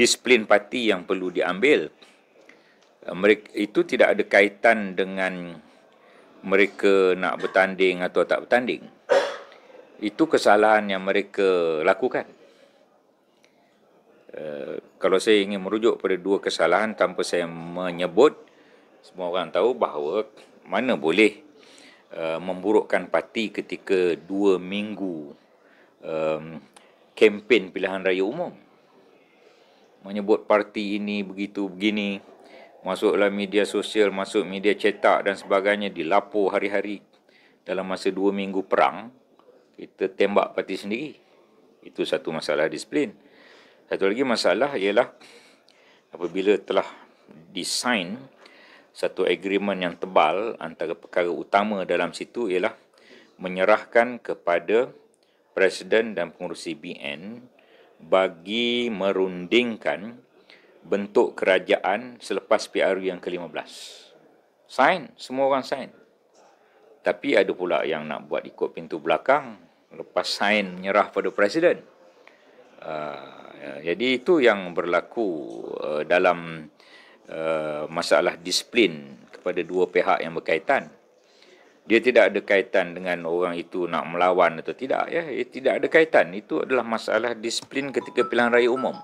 disiplin parti yang perlu diambil. Eh, mereka, itu tidak ada kaitan dengan mereka nak bertanding atau tak bertanding. Itu kesalahan yang mereka lakukan. Uh, kalau saya ingin merujuk pada dua kesalahan tanpa saya menyebut, semua orang tahu bahawa mana boleh uh, memburukkan parti ketika dua minggu um, kempen pilihan raya umum menyebut parti ini begitu begini masuklah media sosial masuk media cetak dan sebagainya dilapor hari-hari dalam masa dua minggu perang kita tembak parti sendiri itu satu masalah disiplin satu lagi masalah ialah apabila telah disign satu agreement yang tebal antara perkara utama dalam situ ialah menyerahkan kepada presiden dan pengurusi BN bagi merundingkan bentuk kerajaan selepas PRU yang ke-15. Sign, semua orang sign. Tapi ada pula yang nak buat ikut pintu belakang lepas sign menyerah pada presiden. Uh, jadi itu yang berlaku uh, dalam uh, masalah disiplin kepada dua pihak yang berkaitan dia tidak ada kaitan dengan orang itu nak melawan atau tidak ya ia tidak ada kaitan itu adalah masalah disiplin ketika pilihan raya umum